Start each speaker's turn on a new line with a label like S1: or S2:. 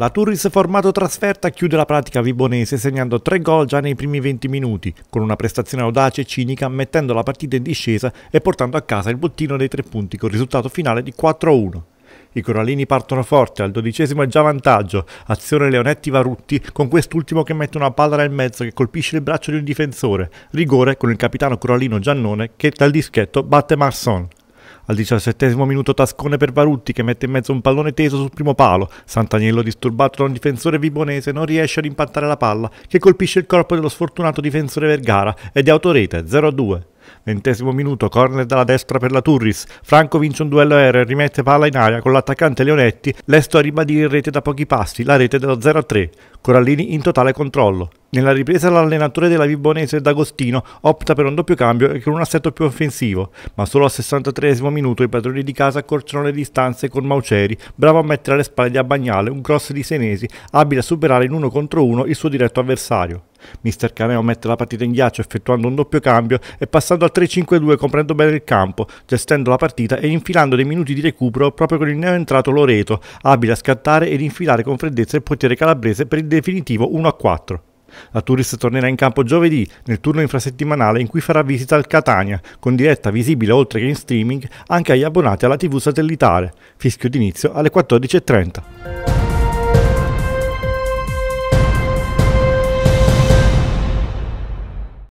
S1: La Turris formato trasferta chiude la pratica vibonese segnando tre gol già nei primi 20 minuti, con una prestazione audace e cinica mettendo la partita in discesa e portando a casa il bottino dei tre punti col risultato finale di 4-1. I corallini partono forte, al dodicesimo è già vantaggio, azione Leonetti-Varutti con quest'ultimo che mette una palla nel mezzo che colpisce il braccio di un difensore, rigore con il capitano corallino Giannone che dal dischetto batte Marson. Al diciassettesimo minuto tascone per Varutti che mette in mezzo un pallone teso sul primo palo. Sant'Agnello disturbato da un difensore vibonese non riesce ad impattare la palla che colpisce il corpo dello sfortunato difensore Vergara ed è autorete 0-2. Ventesimo minuto, corner dalla destra per la Turris. Franco vince un duello aereo e rimette palla in aria con l'attaccante Leonetti, lesto a ribadire in rete da pochi passi, la rete dello 0-3. Corallini in totale controllo. Nella ripresa l'allenatore della Vibonese D'Agostino opta per un doppio cambio e con un assetto più offensivo, ma solo al 63 minuto i padroni di casa accorciano le distanze con Mauceri, bravo a mettere alle spalle di Abagnale un cross di Senesi, abile a superare in uno contro uno il suo diretto avversario. Mister Caneo mette la partita in ghiaccio effettuando un doppio cambio e passando al 3-5-2 comprendo bene il campo, gestendo la partita e infilando dei minuti di recupero proprio con il neoentrato Loreto, abile a scattare ed infilare con freddezza il portiere calabrese per il definitivo 1-4. La Turis tornerà in campo giovedì nel turno infrasettimanale in cui farà visita al Catania, con diretta visibile oltre che in streaming anche agli abbonati alla TV satellitare. Fischio d'inizio alle 14.30.